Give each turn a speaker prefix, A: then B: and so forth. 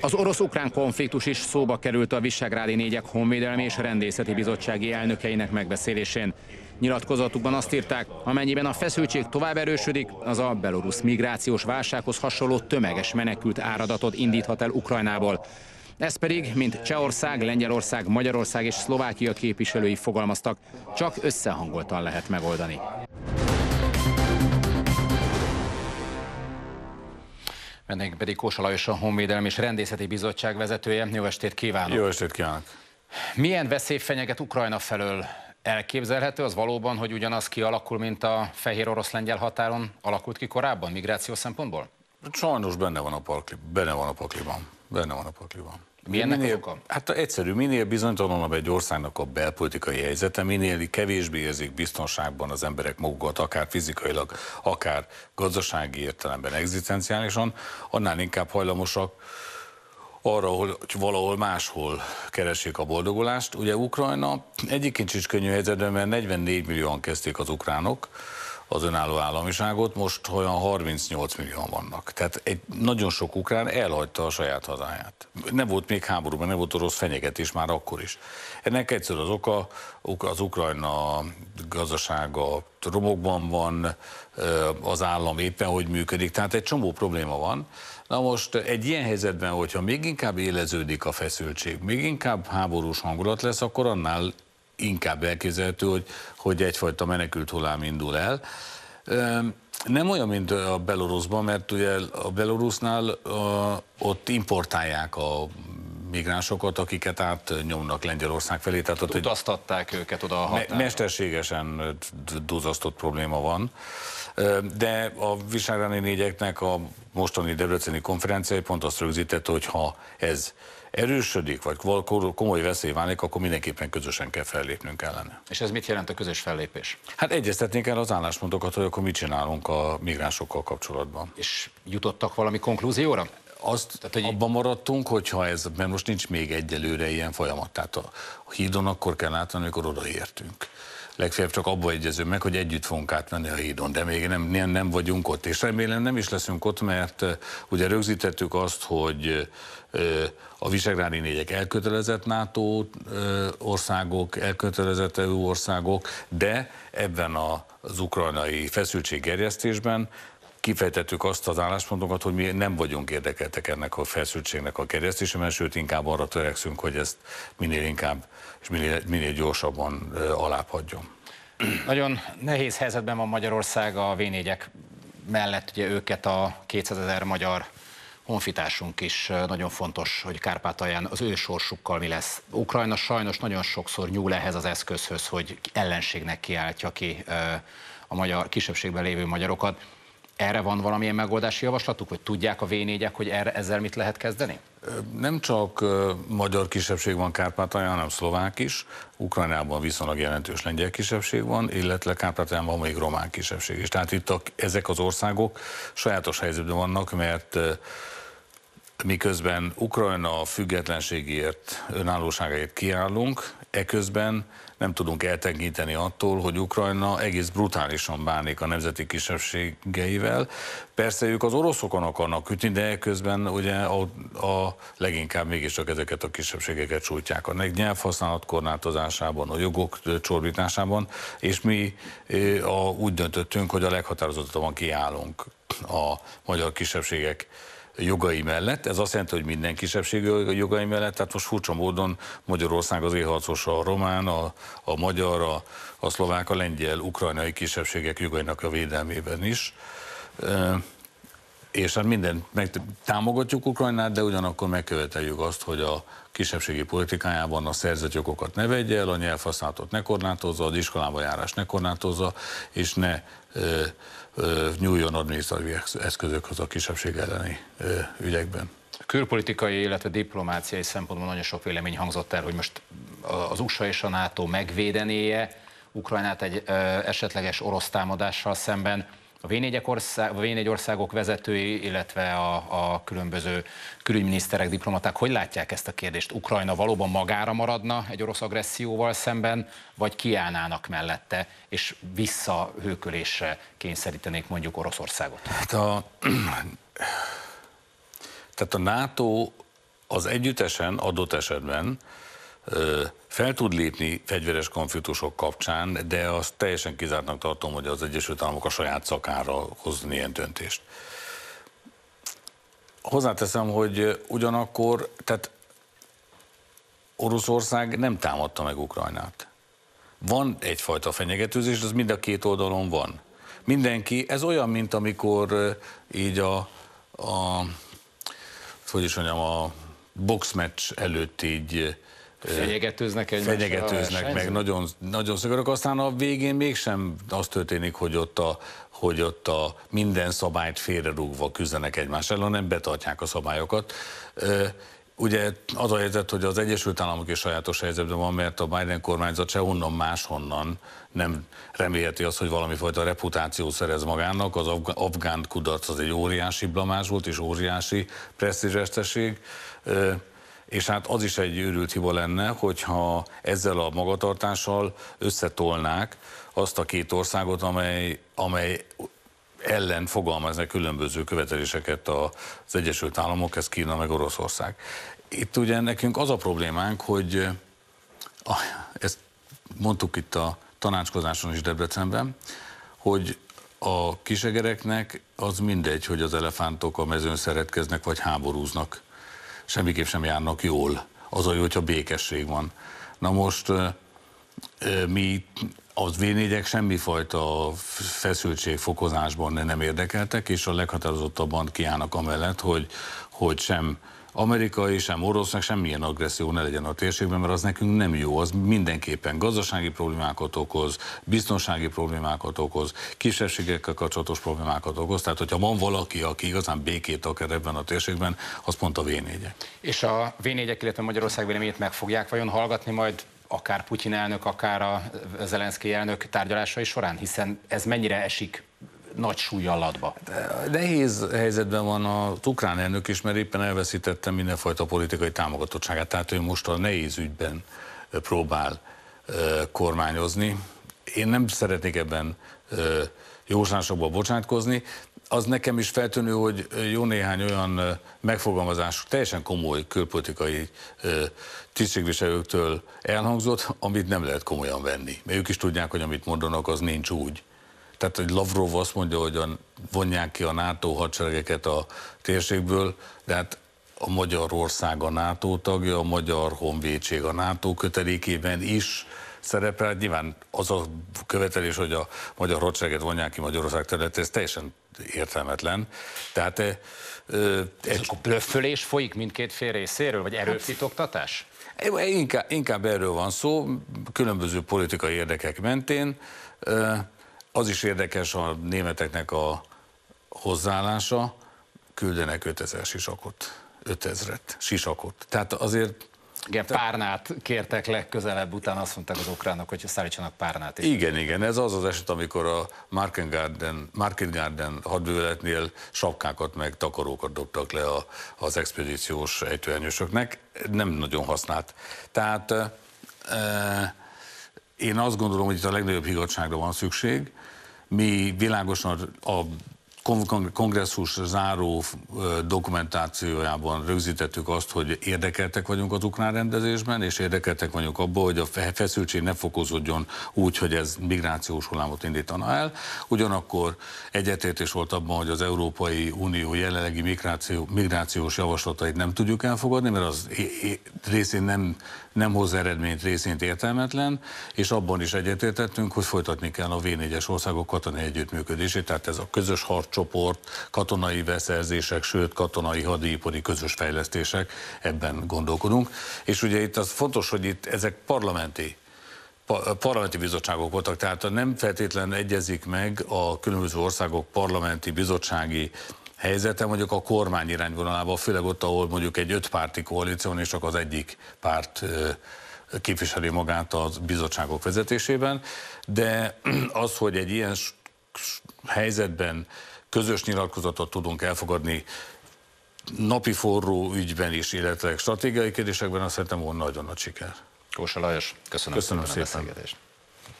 A: Az orosz-ukrán konfliktus is szóba került a Visegrádi négyek honvédelmi és rendészeti bizottsági elnökeinek megbeszélésén. Nyilatkozatukban azt írták, amennyiben a feszültség tovább erősödik, az a belorusz migrációs válsághoz hasonló tömeges menekült áradatot indíthat el Ukrajnából. Ez pedig, mint Csehország, Lengyelország, Magyarország és Szlovákia képviselői fogalmaztak, csak összehangoltan lehet megoldani. Vendégünk pedig Kósa Lajos, a Honvédelem és Rendészeti Bizottság vezetője. Jó estét kívánok! Jó estét kívánok! Milyen veszély fenyeget Ukrajna felől? Elképzelhető az valóban, hogy ugyanaz kialakul, mint a fehér orosz-lengyel határon alakult ki korábban migráció szempontból?
B: Sajnos benne van a pakliban. Benne van a pakliban. Benne van a pakliban. Mi minél, oka? Hát egyszerű, minél bizonytalanabb egy országnak a belpolitikai helyzete, minél kevésbé érzik biztonságban az emberek magukat, akár fizikailag, akár gazdasági értelemben, egzisztenciálisan, annál inkább hajlamosak arra, hogy valahol máshol keressék a boldogulást. Ugye Ukrajna egyik is könnyű helyzetben, mert 44 millióan kezdték az ukránok, az önálló államiságot, most olyan 38 millió vannak. Tehát egy nagyon sok ukrán elhagyta a saját
A: hazáját.
B: Nem volt még háborúban, nem volt orosz fenyegetés már akkor is. Ennek egyszer az oka, az Ukrajna gazdasága romokban van, az állam éppen hogy működik, tehát egy csomó probléma van. Na most egy ilyen helyzetben, hogyha még inkább éleződik a feszültség, még inkább háborús hangulat lesz, akkor annál inkább elképzelhető, hogy, hogy egyfajta menekült hullám indul el. Nem olyan, mint a Belorusban, mert ugye a Belorusznál ott importálják a migránsokat, akiket átnyomnak Lengyelország felé. Tehát ott
A: Utaztatták egy... őket oda a határon.
B: Mesterségesen duzasztott probléma van. De a visegrádi négyeknek a mostani debreceni konferenciai pont azt rögzítette, hogy ha ez erősödik, vagy komoly veszély válik, akkor mindenképpen közösen kell fellépnünk ellene.
A: És ez mit jelent a közös fellépés?
B: Hát egyeztetnénk el az álláspontokat, hogy akkor mit csinálunk a migránsokkal kapcsolatban. És jutottak valami konklúzióra? azt, Tehát, hogy... abban maradtunk, hogyha ez, mert most nincs még egyelőre ilyen folyamat. Tehát a hídon akkor kell látni, amikor odaértünk. Legfeljebb csak abba egyezünk meg, hogy együtt fogunk átmenni a hídon, de még nem, nem, nem vagyunk ott. És remélem nem is leszünk ott, mert ugye rögzítettük azt, hogy a visegrádi négyek elkötelezett NATO országok, elkötelezett EU országok, de ebben az ukrajnai feszültséggerjesztésben kifejtettük azt az álláspontokat, hogy mi nem vagyunk érdekeltek ennek a feszültségnek a mert sőt inkább arra törekszünk, hogy ezt minél inkább és minél, minél gyorsabban
A: alábbhagyjon. Nagyon nehéz helyzetben van Magyarország a v mellett, ugye őket a 200 ezer magyar honfitársunk is nagyon fontos, hogy Kárpátalján az ő sorsukkal mi lesz. Ukrajna sajnos nagyon sokszor nyúl ehhez az eszközhöz, hogy ellenségnek kiáltja ki a magyar, kisebbségben lévő magyarokat. Erre van valamilyen megoldási javaslatuk, hogy tudják a v hogy erre, ezzel mit lehet kezdeni?
B: Nem csak magyar kisebbség van Kárpátalján, hanem szlovák is. Ukrajnában viszonylag jelentős lengyel kisebbség van, illetve Kárpátalján van még román kisebbség is. Tehát itt a, ezek az országok sajátos helyzetben vannak, mert miközben Ukrajna függetlenségért, önállóságáért kiállunk, eközben nem tudunk eltekinteni attól, hogy Ukrajna egész brutálisan bánik a nemzeti kisebbségeivel. Persze ők az oroszokon akarnak ütni, de eközben ugye a, a leginkább mégiscsak ezeket a kisebbségeket sújtják. A nyelvhasználat korlátozásában, a jogok csorbításában, és mi a, úgy döntöttünk, hogy a leghatározottabban kiállunk a magyar kisebbségek jogai mellett. Ez azt jelenti, hogy minden kisebbség jogai mellett. Tehát most furcsa módon Magyarország az éharcos a román, a, a magyar, a, a szlovák, a lengyel, ukrajnai kisebbségek jogainak a védelmében is. E, és hát minden, meg támogatjuk Ukrajnát, de ugyanakkor megköveteljük azt, hogy a kisebbségi politikájában a szerzett jogokat ne vegye el, a nyelvhasználatot ne korlátozza, az iskolába járás ne korlátozza, és ne nyúljon eszközök eszközökhöz a kisebbség elleni ügyekben.
A: Külpolitikai, illetve diplomáciai szempontból nagyon sok vélemény hangzott el, hogy most az USA és a NATO megvédenéje Ukrajnát egy esetleges orosz támadással szemben. A v ország, a országok vezetői, illetve a, a különböző külügyminiszterek, diplomaták hogy látják ezt a kérdést? Ukrajna valóban magára maradna egy orosz agresszióval szemben, vagy kiállnának mellette, és visszahőkölésre kényszerítenék mondjuk Oroszországot? Hát
B: a, tehát a NATO az együttesen adott esetben fel tud lépni fegyveres konfliktusok kapcsán, de azt teljesen kizártnak tartom, hogy az Egyesült Államok a saját szakára hozni ilyen döntést. Hozzáteszem, hogy ugyanakkor, tehát Oroszország nem támadta meg Ukrajnát. Van egyfajta fenyegetőzés, az mind a két oldalon van. Mindenki, ez olyan, mint amikor így a, a hogy is mondjam, a boxmeccs előtt így
A: Fenyegetőznek egymással. Fenyegetőznek meg, nagyon,
B: nagyon szigorúk. Aztán a végén mégsem az történik, hogy ott a, hogy ott a minden szabályt félrerúgva küzdenek egymás ellen, hanem betartják a szabályokat. Ugye az a helyzet, hogy az Egyesült Államok is sajátos helyzetben van, mert a Biden kormányzat se onnan máshonnan nem remélheti azt, hogy valami fajta reputáció szerez magának. Az afgán kudarc az egy óriási blamás volt, és óriási presztízsesteség. És hát az is egy őrült hiba lenne, hogyha ezzel a magatartással összetolnák azt a két országot, amely, amely ellen fogalmaznak különböző követeléseket az Egyesült Államok, ez Kína meg Oroszország. Itt ugye nekünk az a problémánk, hogy ezt mondtuk itt a tanácskozáson is Debrecenben, hogy a kisegereknek az mindegy, hogy az elefántok a mezőn szeretkeznek vagy háborúznak semmiképp sem járnak jól. Az a jó, hogyha békesség van. Na most mi az v semmifajta feszültségfokozásban nem érdekeltek, és a leghatározottabban kiállnak amellett, hogy, hogy sem amerikai, sem orosznak semmilyen agresszió ne legyen a térségben, mert az nekünk nem jó, az mindenképpen gazdasági problémákat okoz, biztonsági problémákat okoz, kisebbségekkel kapcsolatos problémákat okoz, tehát hogyha van valaki, aki igazán békét akar ebben a térségben, az pont a v -négyek.
A: És a v illetve Magyarország véleményét meg fogják vajon hallgatni majd akár Putyin elnök, akár a Zelenszky elnök tárgyalásai során, hiszen ez mennyire esik nagy súly alatba.
B: Nehéz helyzetben van az ukrán elnök is, mert éppen elveszítette mindenfajta politikai támogatottságát, tehát ő most a nehéz ügyben próbál kormányozni. Én nem szeretnék ebben jóslásokba bocsátkozni. Az nekem is feltűnő, hogy jó néhány olyan megfogalmazás, teljesen komoly külpolitikai tisztségviselőktől elhangzott, amit nem lehet komolyan venni. Mert ők is tudják, hogy amit mondanak, az nincs úgy, tehát, hogy Lavrov azt mondja, hogy a, vonják ki a NATO hadseregeket a térségből, de hát a Magyarország a NATO tagja, a Magyar Honvédség a NATO kötelékében is szerepel. Nyilván az a követelés, hogy a magyar hadsereget vonják ki Magyarország területére, ez teljesen értelmetlen. Tehát e, e, egy... Akkor blöffölés folyik mindkét fél részéről, vagy erőfitoktatás? Hát, inkább, inkább erről van szó, különböző politikai érdekek mentén. E, az is érdekes a németeknek a hozzáállása, küldenek 5000 sisakot, 5000-et, sisakot. Tehát
A: azért igen, párnát kértek legközelebb, utána azt mondták az ukránok, hogy szállítsanak párnát. Is.
B: Igen, igen, ez az az eset, amikor a Markengarden, Markengarden hadműveletnél sapkákat meg takarókat dobtak le a, az expedíciós ejtőernyősöknek, nem nagyon használt. Tehát e, én azt gondolom, hogy itt a legnagyobb higgadságra van szükség. Mi világosan a kongresszus záró dokumentációjában rögzítettük azt, hogy érdekeltek vagyunk az ukrán rendezésben, és érdekeltek vagyunk abban, hogy a feszültség ne fokozódjon úgy, hogy ez migrációs hullámot indítana el. Ugyanakkor egyetértés volt abban, hogy az Európai Unió jelenlegi migráció, migrációs javaslatait nem tudjuk elfogadni, mert az részén nem, nem hoz eredményt, részint értelmetlen, és abban is egyetértettünk, hogy folytatni kell a V4-es országok katonai együttműködését, tehát ez a közös harc csoport, katonai beszerzések, sőt katonai hadipari közös fejlesztések, ebben gondolkodunk. És ugye itt az fontos, hogy itt ezek parlamenti parlamenti bizottságok voltak, tehát nem feltétlen egyezik meg a különböző országok parlamenti bizottsági helyzete mondjuk a kormány irányvonalában, főleg ott, ahol mondjuk egy ötpárti koalíción és csak az egyik párt képviseli magát a bizottságok vezetésében, de az, hogy egy ilyen helyzetben közös nyilatkozatot tudunk elfogadni napi forró ügyben is, illetve stratégiai kérdésekben, azt szerintem volna nagyon nagy siker. Kósa Lajos, köszönöm, köszönöm szépen, szépen. a beszélgetést.